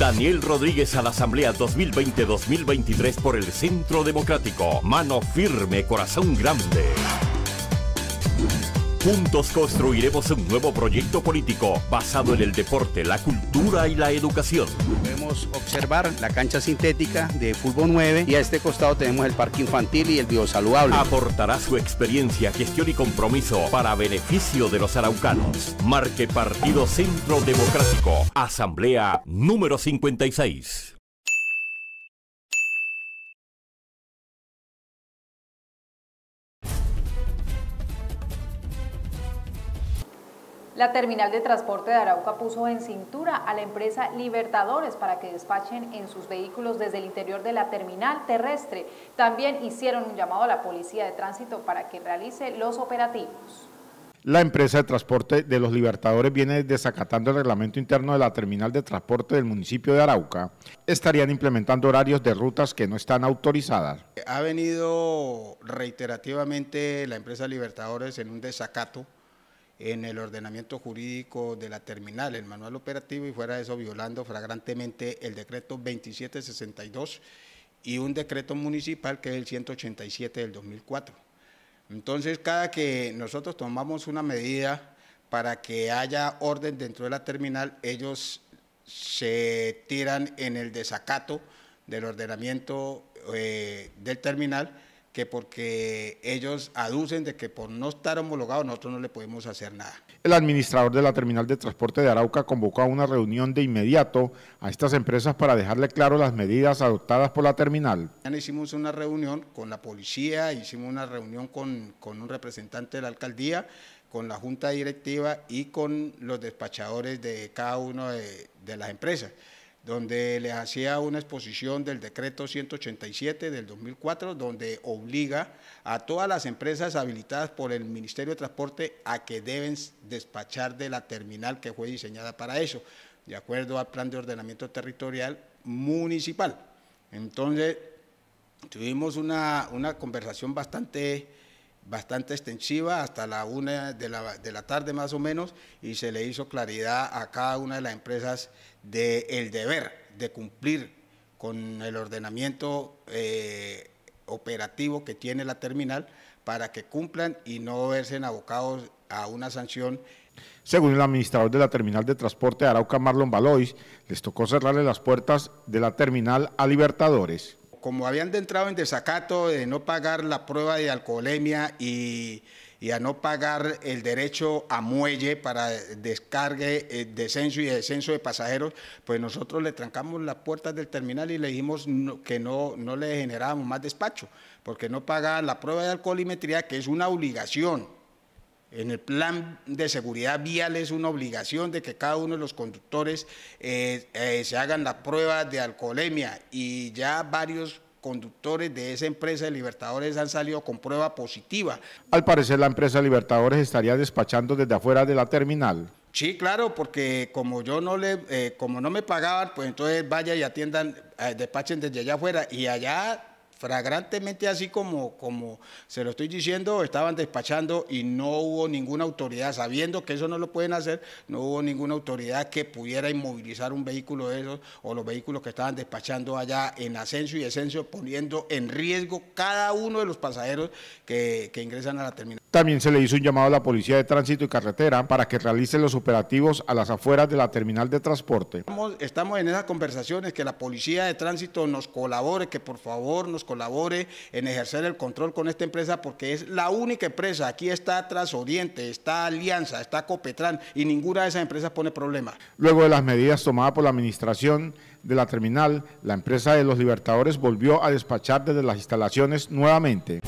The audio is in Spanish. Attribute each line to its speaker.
Speaker 1: Daniel Rodríguez a la Asamblea 2020-2023 por el Centro Democrático. Mano firme, corazón grande. Juntos construiremos
Speaker 2: un nuevo proyecto político basado en el deporte, la cultura y la educación. Podemos observar la cancha sintética de fútbol 9 y a este costado tenemos el parque infantil y el biosaludable. Aportará su experiencia, gestión y compromiso para beneficio de los
Speaker 1: araucanos. Marque Partido Centro Democrático, Asamblea número 56. La terminal de transporte de Arauca puso en cintura a la empresa Libertadores para que despachen en sus vehículos desde el interior de la terminal terrestre. También hicieron un llamado a la policía de tránsito para que realice los operativos. La empresa de transporte de los Libertadores viene desacatando el reglamento interno de la terminal de transporte del municipio de Arauca. Estarían implementando horarios de rutas que no están autorizadas.
Speaker 2: Ha venido reiterativamente la empresa Libertadores en un desacato en el ordenamiento jurídico de la terminal, el manual operativo y fuera de eso violando flagrantemente el decreto 2762 y un decreto municipal que es el 187 del 2004. Entonces, cada que nosotros tomamos una medida para que haya orden dentro de la terminal, ellos se tiran en el desacato del ordenamiento eh, del terminal que porque ellos aducen de que por no estar homologados nosotros no le podemos hacer nada.
Speaker 1: El administrador de la terminal de transporte de Arauca convocó a una reunión de inmediato a estas empresas para dejarle claro las medidas adoptadas por la terminal.
Speaker 2: hicimos una reunión con la policía, hicimos una reunión con, un representante de la alcaldía, con la junta directiva y con los despachadores de cada una de las empresas donde les hacía una exposición del decreto 187 del 2004, donde obliga a todas las empresas habilitadas por el Ministerio de Transporte a que deben despachar de la terminal que fue diseñada para eso, de acuerdo al plan de ordenamiento territorial municipal. Entonces, tuvimos una, una conversación bastante bastante extensiva hasta la una de la, de la, tarde más o menos y se le hizo claridad a cada una de las empresas del deber de cumplir con el ordenamiento eh, operativo que tiene la terminal para que cumplan y no verse abocados a una sanción.
Speaker 1: Según el administrador de la terminal de transporte Arauca, Marlon Balois, les tocó cerrarle las puertas de la terminal a Libertadores
Speaker 2: como habían entrado en desacato de no pagar la prueba de alcoholemia y, a no pagar el derecho a muelle para descargue, eh, descenso y descenso de pasajeros, pues nosotros le trancamos las puertas del terminal y le dijimos que no, no le generábamos más despacho, porque no pagaban la prueba de alcoholimetría, que es una obligación en el plan de seguridad vial es una obligación de que cada uno de los conductores eh, eh, se hagan la prueba de alcoholemia y ya varios conductores de esa empresa de Libertadores han salido con prueba positiva.
Speaker 1: Al parecer la empresa Libertadores estaría despachando desde afuera de la terminal.
Speaker 2: Sí, claro, porque como yo no le, eh, como no me pagaban, pues entonces vaya y atiendan, despachen desde allá afuera y allá Fragantemente así como, como se lo estoy diciendo, estaban despachando y no hubo ninguna autoridad, sabiendo que eso no lo pueden hacer, no hubo ninguna autoridad que pudiera inmovilizar un vehículo de esos o los vehículos que estaban despachando allá en ascenso y descenso, poniendo en riesgo cada uno de los pasajeros que, ingresan a la terminal.
Speaker 1: También se le hizo un llamado a la Policía de Tránsito y Carretera para que realice los operativos a las afueras de la terminal de transporte.
Speaker 2: Estamos, estamos en esas conversaciones, que la Policía de Tránsito nos colabore, que por favor nos colabore en ejercer el control con esta empresa porque es la única empresa. Aquí está Transoriente, está Alianza, está Copetran y ninguna de esas empresas pone problema.
Speaker 1: Luego de las medidas tomadas por la administración de la terminal, la empresa de los Libertadores volvió a despachar desde las instalaciones nuevamente.